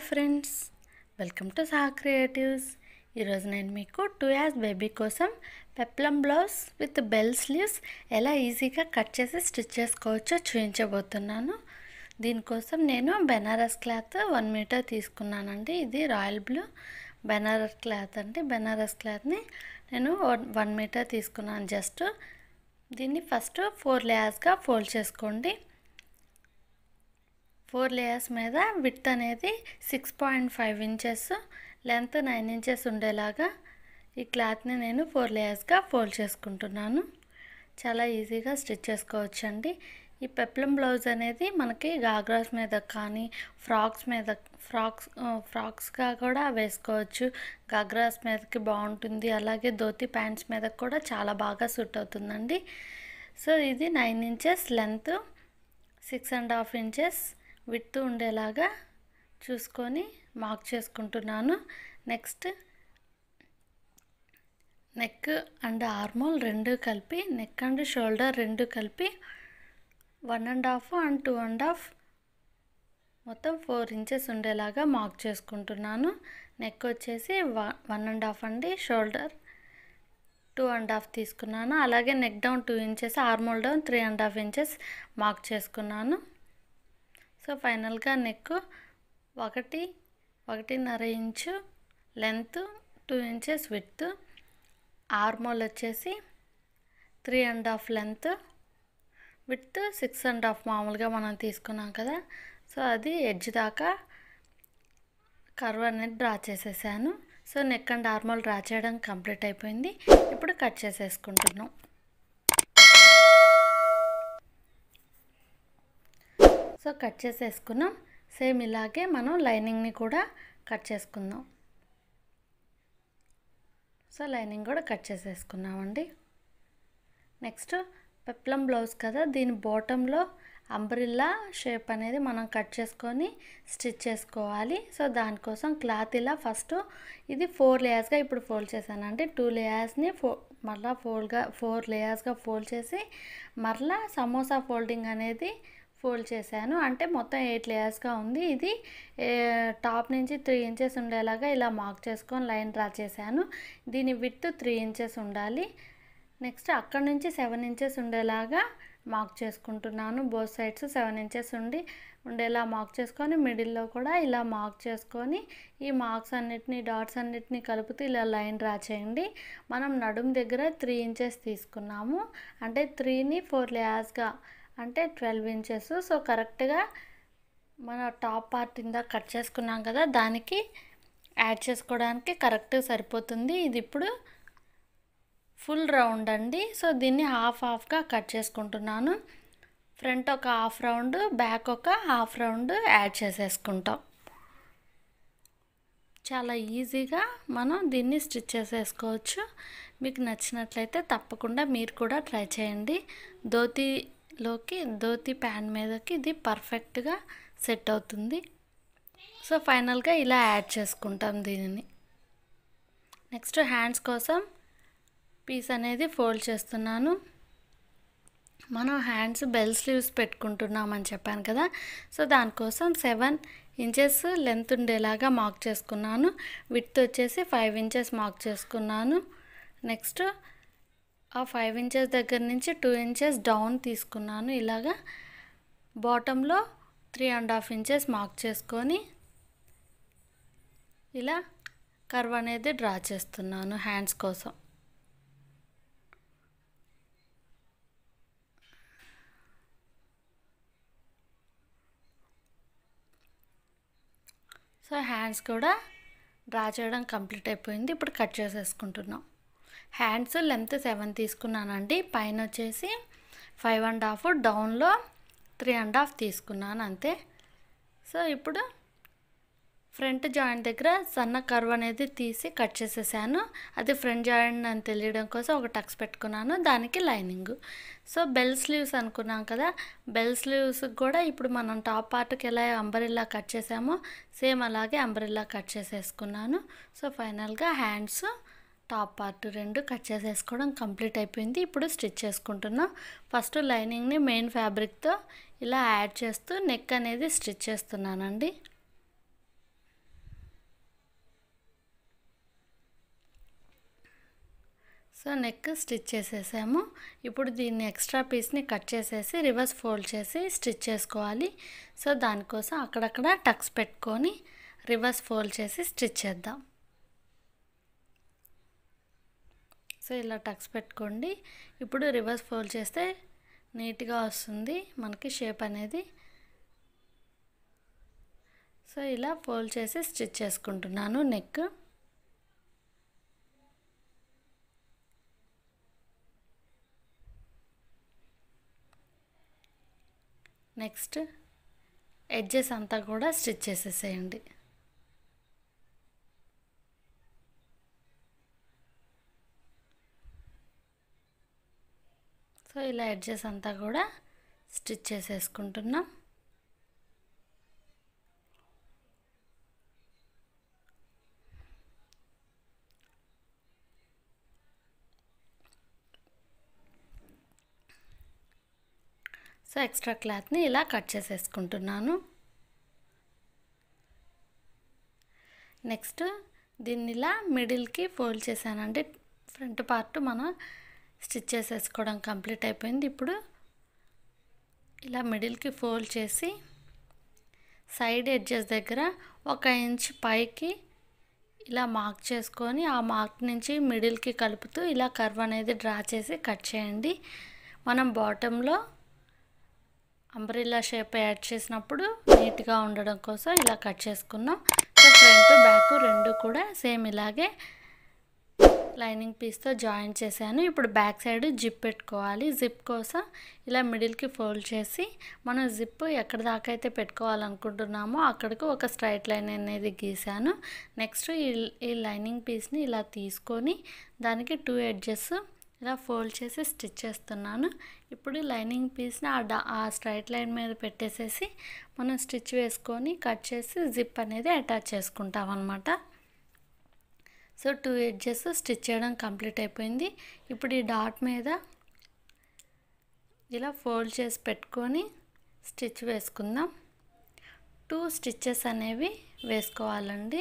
hi friends welcome to Saha creatives ఈరోజు నేను మీకు టూ ఇయర్స్ బేబీ కోసం peplum blouse with bell sleeves ఎలా ఈజీగా కట్ చేసి స్టిచ్ చేసుకోవచ్చో చూపించబోతున్నాను దీనికోసం నేను బెనారస్ క్లాత్ వన్ మీటర్ తీసుకున్నానండి ఇది రాయల్ బ్లూ బెనారస్ క్లాత్ అండి బెనారస్ క్లాత్ని నేను వన్ మీటర్ తీసుకున్నాను జస్ట్ దీన్ని ఫస్ట్ ఫోర్ లేయర్స్గా ఫోల్డ్ చేసుకోండి ఫోర్ లేయర్స్ మీద విత్ అనేది six point five inches length nine inches ఉండేలాగా ఈ క్లాత్ని నేను ఫోర్ లేయర్స్గా ఫోల్డ్ చేసుకుంటున్నాను చాలా ఈజీగా స్టిచ్ చేసుకోవచ్చు అండి ఈ పెప్లం బ్లౌజ్ అనేది మనకి గాగ్రాస్ మీద కానీ ఫ్రాక్స్ మీద ఫ్రాక్స్ ఫ్రాక్స్గా కూడా వేసుకోవచ్చు గాగ్రాస్ మీదకి బాగుంటుంది అలాగే ధోతి ప్యాంట్స్ మీద కూడా చాలా బాగా సూట్ అవుతుందండి సో ఇది nine inches length six and half inches విడుతూ ఉండేలాగా చూసుకొని మార్క్ చేసుకుంటున్నాను నెక్స్ట్ నెక్ అండ్ ఆర్మోల్ రెండు కలిపి నెక్ అండ్ షోల్డర్ రెండు కలిపి one and half and two and half మొత్తం ఫోర్ ఇంచెస్ ఉండేలాగా మార్క్ చేసుకుంటున్నాను నెక్ వచ్చేసి వన్ అండ్ హాఫ్ అండి షోల్డర్ టూ అండ్ హాఫ్ తీసుకున్నాను అలాగే neck down two inches armhole down three and half inches mark చేసుకున్నాను సో ఫైనల్గా నెక్ ఒకటి ఒకటిన్నర inch length two inches width armhole వచ్చేసి three and half length width six and half మామూలుగా మనం తీసుకున్నాం కదా సో అది ఎడ్జ్ దాకా కర్వ్ అనేది డ్రా చేసేసాను so neck and armhole draw చేయడం కంప్లీట్ అయిపోయింది ఇప్పుడు కట్ చేసేసుకుంటున్నాం సో కట్ చేసేసుకున్నాం సేమ్ ఇలాగే మనం లైనింగ్ని కూడా కట్ చేసుకుందాం సో లైనింగ్ కూడా కట్ చేసేసుకున్నామండి నెక్స్ట్ పెప్లం బ్లౌజ్ కదా దీని బాటంలో అంబ్రిల్లా షేప్ అనేది మనం కట్ చేసుకొని స్టిచ్ చేసుకోవాలి సో దానికోసం క్లాత్ ఇలా ఫస్ట్ ఇది ఫోర్ లేయర్స్గా ఇప్పుడు ఫోల్డ్ చేశానండి టూ లేయర్స్ని ఫో మరలా ఫోల్డ్గా ఫోర్ లేయర్స్గా ఫోల్డ్ చేసి మరలా సమోసా ఫోల్డింగ్ అనేది ఫోల్డ్ చేశాను అంటే మొత్తం ఎయిట్ లేయర్స్గా ఉంది ఇది టాప్ నుంచి త్రీ ఇంచెస్ ఉండేలాగా ఇలా మార్క్ చేసుకొని లైన్ డ్రా చేశాను దీని విత్ త్రీ ఇంచెస్ ఉండాలి నెక్స్ట్ అక్కడ నుంచి సెవెన్ ఇంచెస్ ఉండేలాగా మార్క్ చేసుకుంటున్నాను బోత్ సైడ్స్ సెవెన్ ఇంచెస్ ఉండి ఉండేలా మార్క్ చేసుకొని మిడిల్లో కూడా ఇలా మార్క్ చేసుకొని ఈ మార్క్స్ అన్నిటినీ డాట్స్ అన్నిటినీ కలుపుతూ ఇలా లైన్ డ్రా చేయండి మనం నడుము దగ్గర త్రీ ఇంచెస్ తీసుకున్నాము అంటే త్రీని ఫోర్ లేయర్స్గా అంటే ట్వెల్వ్ ఇంచెస్ సో కరెక్ట్గా మన టాప్ పార్ట్ ఇందాక కట్ చేసుకున్నాం కదా దానికి యాడ్ చేసుకోవడానికి కరెక్ట్ సరిపోతుంది ఇది ఇప్పుడు ఫుల్ రౌండ్ అండి సో దీన్ని హాఫ్ హాఫ్గా కట్ చేసుకుంటున్నాను ఫ్రంట్ ఒక హాఫ్ రౌండ్ బ్యాక్ ఒక హాఫ్ రౌండ్ యాడ్ చేసేసుకుంటాం చాలా ఈజీగా మనం దీన్ని స్టిచ్ చేసేసుకోవచ్చు మీకు నచ్చినట్లయితే తప్పకుండా మీరు కూడా ట్రై చేయండి ధోతి లోకి దోతి ప్యాన్ మీదకి ఇది పర్ఫెక్ట్గా సెట్ అవుతుంది సో ఫైనల్గా ఇలా యాడ్ చేసుకుంటాం దీనిని నెక్స్ట్ హ్యాండ్స్ కోసం పీస్ అనేది ఫోల్డ్ చేస్తున్నాను మనం హ్యాండ్స్ బెల్ స్లీవ్స్ పెట్టుకుంటున్నామని చెప్పాను కదా సో దానికోసం సెవెన్ ఇంచెస్ లెంత్ ఉండేలాగా మార్క్ చేసుకున్నాను విత్ వచ్చేసి ఫైవ్ ఇంచెస్ మార్క్ చేసుకున్నాను నెక్స్ట్ ఆ ఫైవ్ ఇంచెస్ దగ్గర నుంచి టూ ఇంచెస్ డౌన్ తీసుకున్నాను ఇలాగా బాటంలో three and half inches mark చేసుకొని ఇలా కర్వ్ అనేది డ్రా చేస్తున్నాను హ్యాండ్స్ కోసం సో హ్యాండ్స్ కూడా డ్రా చేయడం కంప్లీట్ అయిపోయింది ఇప్పుడు కట్ చేసేసుకుంటున్నాం హ్యాండ్స్ లెంత్ సెవెన్ తీసుకున్నానండి పైన వచ్చేసి ఫైవ్ అండ్ హాఫ్ డౌన్లో త్రీ అండ్ హాఫ్ తీసుకున్నాను అంతే సో ఇప్పుడు ఫ్రంట్ జాయింట్ దగ్గర సన్న కర్వ్ అనేది తీసి కట్ చేసేసాను అది ఫ్రంట్ జాయింట్ అని తెలియడం కోసం ఒక టక్స్ పెట్టుకున్నాను దానికి లైనింగ్ సో బెల్ స్లీవ్స్ అనుకున్నాం కదా బెల్ స్లీవ్స్ కూడా ఇప్పుడు మనం టాప్ పార్ట్కి ఎలా అంబరిల్లా కట్ చేసామో సేమ్ అలాగే అంబరిల్లా కట్ చేసేసుకున్నాను సో ఫైనల్గా హ్యాండ్స్ టాప్ పార్ట్ రెండు కట్ చేసేసుకోవడం కంప్లీట్ అయిపోయింది ఇప్పుడు స్టిచ్ చేసుకుంటున్నా ఫస్ట్ లైనింగ్ని మెయిన్ ఫ్యాబ్రిక్తో ఇలా యాడ్ చేస్తూ నెక్ అనేది స్టిచ్ చేస్తున్నానండి సో నెక్ స్టిచ్ చేసేసాము ఇప్పుడు దీన్ని ఎక్స్ట్రా పీస్ని కట్ చేసేసి రివర్స్ ఫోల్డ్ చేసి స్టిచ్ చేసుకోవాలి సో దానికోసం అక్కడక్కడ టక్స్ పెట్టుకొని రివర్స్ ఫోల్డ్ చేసి స్టిచ్ చేద్దాం సో ఇలా టక్స్ పెట్టుకోండి ఇప్పుడు రివర్స్ ఫోల్డ్ చేస్తే నీట్గా వస్తుంది మనకి షేప్ అనేది సో ఇలా ఫోల్డ్ చేసి స్టిచ్ చేసుకుంటున్నాను నెక్ నెక్స్ట్ ఎడ్జెస్ అంతా కూడా స్టిచ్ చేసేసేయండి సో ఇలా ఎడ్జెస్ అంతా కూడా స్టిచ్ చేసేసుకుంటున్నాం సో ఎక్స్ట్రా క్లాత్ని ఇలా కట్ చేసేసుకుంటున్నాను నెక్స్ట్ దీన్ని ఇలా మిడిల్కి ఫోల్డ్ చేశానంటే ఫ్రంట్ పార్ట్ మనం స్టిచ్ చేసేసుకోవడం కంప్లీట్ అయిపోయింది ఇప్పుడు ఇలా మిడిల్కి ఫోల్డ్ చేసి సైడ్ ఎడ్జెస్ దగ్గర ఒక ఇంచ్ పైకి ఇలా మార్క్ చేసుకొని ఆ మార్క్ నుంచి మిడిల్కి కలుపుతూ ఇలా కర్వ్ అనేది డ్రా చేసి కట్ చేయండి మనం బాటంలో అంబ్రిల్లా షేప్ యాడ్ చేసినప్పుడు నీట్గా ఉండడం కోసం ఇలా కట్ చేసుకున్నాం సో ఫ్రంట్ బ్యాక్ రెండు కూడా సేమ్ ఇలాగే లైనింగ్ పీస్తో జాయిన్ చేశాను ఇప్పుడు బ్యాక్ సైడ్ జిప్ పెట్టుకోవాలి జిప్ కోసం ఇలా మిడిల్కి ఫోల్డ్ చేసి మనం జిప్ ఎక్కడ దాకా అయితే పెట్టుకోవాలనుకుంటున్నామో అక్కడికి ఒక స్ట్రైట్ లైన్ అనేది గీసాను నెక్స్ట్ ఈ లైనింగ్ పీస్ని ఇలా తీసుకొని దానికి టూ ఎడ్జెస్ ఇలా ఫోల్డ్ చేసి స్టిచ్ చేస్తున్నాను ఇప్పుడు లైనింగ్ పీస్ని ఆ డా ఆ స్ట్రైట్ లైన్ మీద పెట్టేసేసి మనం స్టిచ్ వేసుకొని కట్ చేసి జిప్ అనేది అటాచ్ చేసుకుంటాం అనమాట సో టూ ఎడ్జెస్ స్టిచ్ చేయడం కంప్లీట్ అయిపోయింది ఇప్పుడు ఈ డాట్ మీద ఇలా ఫోల్డ్ చేసి పెట్టుకొని స్టిచ్ వేసుకుందాం టూ స్టిచ్చెస్ అనేవి వేసుకోవాలండి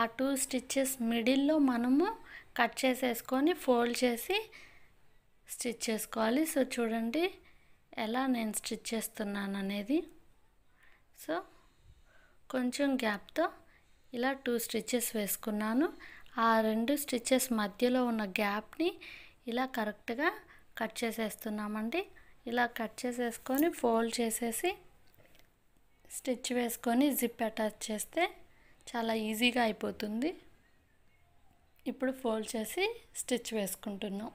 ఆ టూ స్టిచ్చెస్ మిడిల్లో మనము కట్ చేసేసుకొని ఫోల్డ్ చేసి స్టిచ్ చేసుకోవాలి సో చూడండి ఎలా నేను స్టిచ్ చేస్తున్నాను అనేది సో కొంచెం గ్యాప్తో ఇలా టూ స్టిచ్చెస్ వేసుకున్నాను ఆ రెండు స్టిచ్చెస్ మధ్యలో ఉన్న గ్యాప్ని ఇలా కరెక్ట్గా కట్ చేసేస్తున్నామండి ఇలా కట్ చేసేసుకొని ఫోల్డ్ చేసేసి స్టిచ్ వేసుకొని జిప్ అటాచ్ చేస్తే చాలా ఈజీగా అయిపోతుంది ఇప్పుడు ఫోల్డ్ చేసి స్టిచ్ వేసుకుంటున్నాం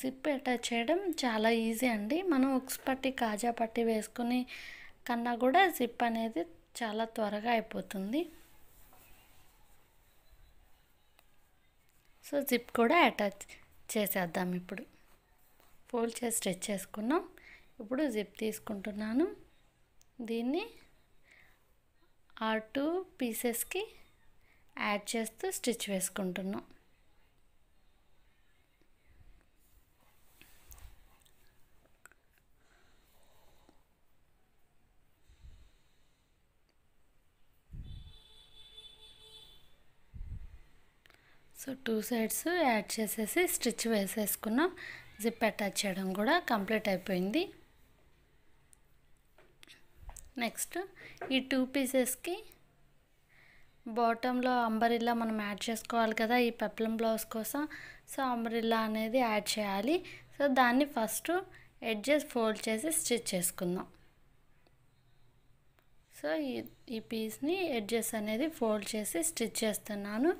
జిప్ అటాచ్ చేయడం చాలా ఈజీ అండి మనం ఉక్స్ పట్టి కాజా పట్టి వేసుకుని కన్నా కూడా జిప్ అనేది చాలా త్వరగా అయిపోతుంది సో జిప్ కూడా అటాచ్ చేసేద్దాం ఇప్పుడు ఫోల్డ్ చేసి స్ట్రెచ్ చేసుకున్నాం ఇప్పుడు జిప్ తీసుకుంటున్నాను దీన్ని ఆ టూ పీసెస్కి యాడ్ చేస్తూ స్టిచ్ వేసుకుంటున్నాం సో టూ సైడ్స్ యాడ్ చేసేసి స్టిచ్ వేసేసుకున్నాం జిప్ అటాచ్ చేయడం కూడా కంప్లీట్ అయిపోయింది నెక్స్ట్ ఈ టూ పీసెస్కి బాటంలో అంబరిల్లా మనం యాడ్ చేసుకోవాలి కదా ఈ పెప్లం బ్లౌజ్ కోసం సో అంబరిల్లా అనేది యాడ్ చేయాలి సో దాన్ని ఫస్ట్ ఎడ్జెస్ ఫోల్డ్ చేసి స్టిచ్ చేసుకుందాం సో ఈ ఈ పీస్ని ఎడ్జెస్ అనేది ఫోల్డ్ చేసి స్టిచ్ చేస్తున్నాను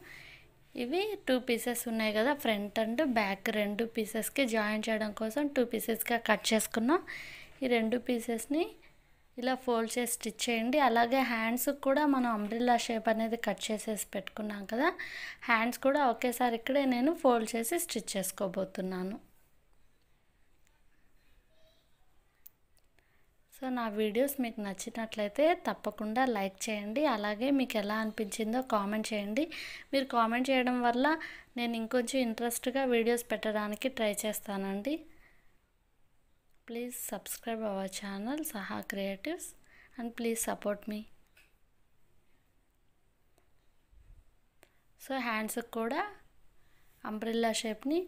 ఇవి టూ పీసెస్ ఉన్నాయి కదా ఫ్రంట్ అండ్ బ్యాక్ రెండు పీసెస్కి జాయిన్ చేయడం కోసం టూ పీసెస్గా కట్ చేసుకున్నాం ఈ రెండు పీసెస్ని ఇలా ఫోల్డ్ చేసి స్టిచ్ చేయండి అలాగే హ్యాండ్స్ కూడా మనం అంబ్రిల్లా షేప్ అనేది కట్ చేసేసి పెట్టుకున్నాం కదా హ్యాండ్స్ కూడా ఒకేసారి ఇక్కడే నేను ఫోల్డ్ చేసి స్టిచ్ చేసుకోబోతున్నాను సో నా వీడియోస్ మీకు నచ్చినట్లయితే తప్పకుండా లైక్ చేయండి అలాగే మీకు ఎలా అనిపించిందో కామెంట్ చేయండి మీరు కామెంట్ చేయడం వల్ల నేను ఇంకొంచెం ఇంట్రెస్ట్గా వీడియోస్ పెట్టడానికి ట్రై చేస్తానండి please subscribe our channel Saha creatives and please support మీ సో హ్యాండ్స్కి కూడా అంబ్రిల్లా షేప్ని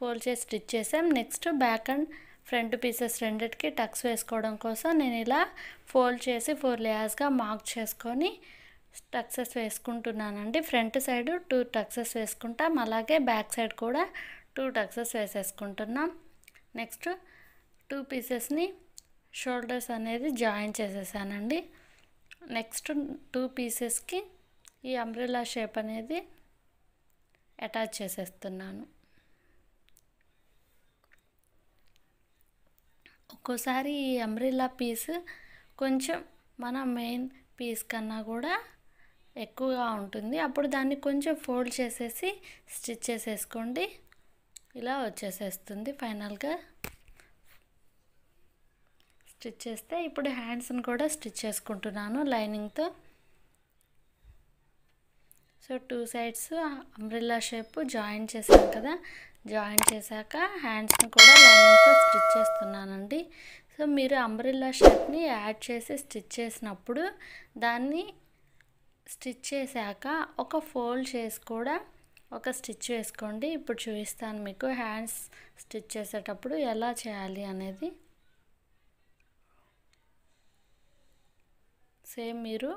ఫోల్డ్ చేసి స్టిచ్ చేసాం next back and front pieces రెండిటికి టక్స్ వేసుకోవడం కోసం నేను ఇలా ఫోల్డ్ చేసి ఫోర్ లేయర్స్గా మార్క్ చేసుకొని టక్సెస్ వేసుకుంటున్నానండి ఫ్రంట్ సైడ్ టూ టక్సెస్ వేసుకుంటాం అలాగే బ్యాక్ సైడ్ కూడా టూ టక్సెస్ వేసేసుకుంటున్నాం నెక్స్ట్ టూ పీసెస్ని షోల్డర్స్ అనేది జాయిన్ చేసేసానండి నెక్స్ట్ టూ పీసెస్కి ఈ అంబ్రెలా షేప్ అనేది అటాచ్ చేసేస్తున్నాను ఒక్కోసారి ఈ అంబ్రిల్లా పీస్ కొంచెం మన మెయిన్ పీస్ కన్నా కూడా ఎక్కువగా ఉంటుంది అప్పుడు దాన్ని కొంచెం ఫోల్డ్ చేసేసి స్టిచ్ చేసేసుకోండి ఇలా వచ్చేసేస్తుంది ఫైనల్గా స్టిచ్ చేస్తే ఇప్పుడు హ్యాండ్స్ని కూడా స్టిచ్ చేసుకుంటున్నాను లైనింగ్తో so two sides umbrella shape join చేశాను కదా జాయిన్ చేశాక హ్యాండ్స్ని కూడా లైన్తో స్టిచ్ చేస్తున్నానండి సో మీరు అంబ్రిల్లా షేప్ని యాడ్ చేసి స్టిచ్ చేసినప్పుడు దాన్ని స్టిచ్ చేశాక ఒక ఫోల్డ్ చేసి కూడా ఒక స్టిచ్ వేసుకోండి ఇప్పుడు చూపిస్తాను మీకు హ్యాండ్స్ స్టిచ్ చేసేటప్పుడు ఎలా చేయాలి అనేది సేమ్ మీరు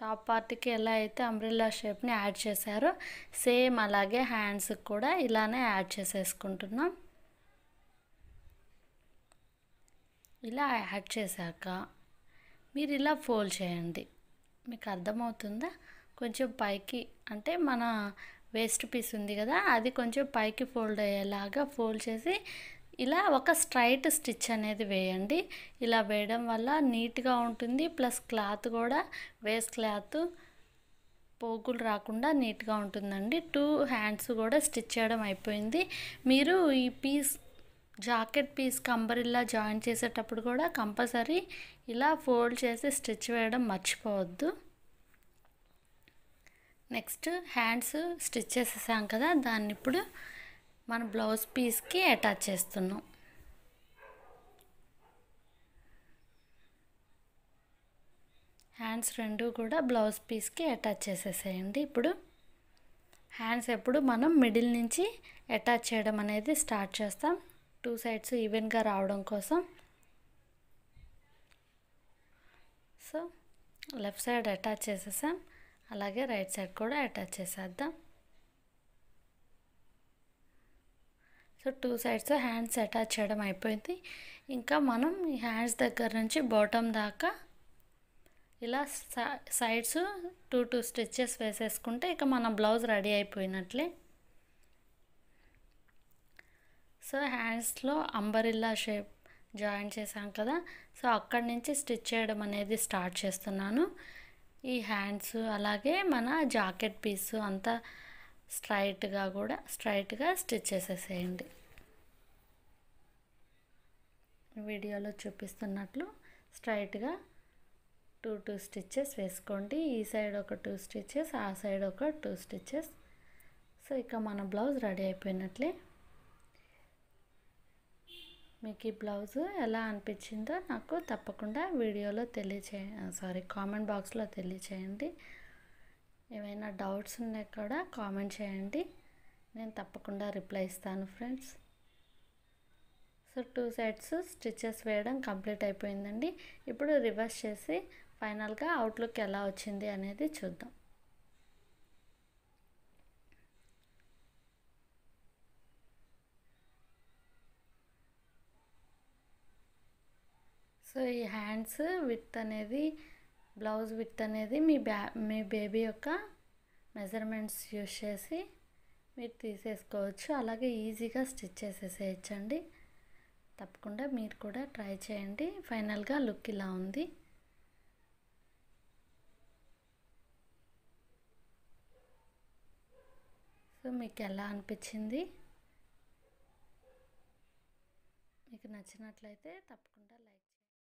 టాప్ పార్ట్కి ఎలా అయితే అంబ్రిల్లా షేప్ని యాడ్ చేశారో సేమ్ అలాగే హ్యాండ్స్కి కూడా ఇలానే యాడ్ చేసేసుకుంటున్నాం ఇలా యాడ్ చేశాక మీరు ఇలా ఫోల్డ్ చేయండి మీకు అర్థమవుతుందా కొంచెం పైకి అంటే మన వేస్ట్ పీస్ ఉంది కదా అది కొంచెం పైకి ఫోల్డ్ అయ్యేలాగా ఫోల్డ్ చేసి ఇలా ఒక స్ట్రైట్ స్టిచ్ అనేది వేయండి ఇలా వేయడం వల్ల నీట్గా ఉంటుంది ప్లస్ క్లాత్ కూడా వేస్ట్ క్లాత్ పోగులు రాకుండా నీట్గా ఉంటుందండి టూ హ్యాండ్స్ కూడా స్టిచ్ చేయడం అయిపోయింది మీరు ఈ పీస్ జాకెట్ పీస్ కంబరిల్లా జాయిన్ చేసేటప్పుడు కూడా కంపల్సరీ ఇలా ఫోల్డ్ చేసి స్టిచ్ వేయడం మర్చిపోవద్దు నెక్స్ట్ హ్యాండ్స్ స్టిచ్ చేసేసాం కదా దాన్ని ఇప్పుడు మన బ్లౌజ్ పీస్కి అటాచ్ చేస్తున్నాం హ్యాండ్స్ రెండు కూడా బ్లౌజ్ పీస్కి అటాచ్ చేసేసేయండి ఇప్పుడు హ్యాండ్స్ ఎప్పుడు మనం మిడిల్ నుంచి అటాచ్ చేయడం అనేది స్టార్ట్ చేస్తాం టూ సైడ్స్ ఈవెన్గా రావడం కోసం సో లెఫ్ట్ సైడ్ అటాచ్ చేసేసాం అలాగే రైట్ సైడ్ కూడా అటాచ్ చేసేద్దాం so two sides hands attach చేయడం అయిపోయింది ఇంకా మనం హ్యాండ్స్ దగ్గర నుంచి బాటమ్ దాకా ఇలా సైడ్స్ టూ టూ స్టిచ్చెస్ వేసేసుకుంటే ఇక మన బ్లౌజ్ రెడీ అయిపోయినట్లే సో హ్యాండ్స్లో అంబరిల్లా షేప్ జాయిన్ చేశాం కదా సో అక్కడి నుంచి స్టిచ్ చేయడం అనేది స్టార్ట్ చేస్తున్నాను ఈ హ్యాండ్స్ అలాగే మన జాకెట్ పీస్ అంతా స్ట్రైట్గా కూడా స్ట్రైట్గా స్టిచ్ చేసేసేయండి వీడియోలో చూపిస్తున్నట్లు స్ట్రైట్గా టూ టూ స్టిచ్చెస్ వేసుకోండి ఈ సైడ్ ఒక టూ స్టిచ్చెస్ ఆ సైడ్ ఒక టూ స్టిచ్చెస్ సో ఇక మన బ్లౌజ్ రెడీ అయిపోయినట్లే మీకు ఈ బ్లౌజ్ ఎలా అనిపించిందో నాకు తప్పకుండా వీడియోలో తెలియచే సారీ కామెంట్ బాక్స్లో తెలియచేయండి ఏమైనా డౌట్స్ ఉన్నాయి కూడా కామెంట్ చేయండి నేను తప్పకుండా రిప్లై ఇస్తాను friends so two sides stitches వేయడం కంప్లీట్ అయిపోయిందండి ఇప్పుడు రివర్స్ చేసి ఫైనల్గా అవుట్లుక్ ఎలా వచ్చింది అనేది చూద్దాం సో ఈ హ్యాండ్స్ విత్ అనేది బ్లౌజ్ విత్ అనేది మీ బ్యా మీ బేబీ యొక్క మెజర్మెంట్స్ యూజ్ చేసి మీరు తీసేసుకోవచ్చు అలాగే ఈజీగా స్టిచ్ చేసేసేయచ్చండి తప్పకుండా మీరు కూడా ట్రై చేయండి ఫైనల్గా లుక్ ఇలా ఉంది సో మీకు ఎలా అనిపించింది మీకు నచ్చినట్లయితే తప్పకుండా లైక్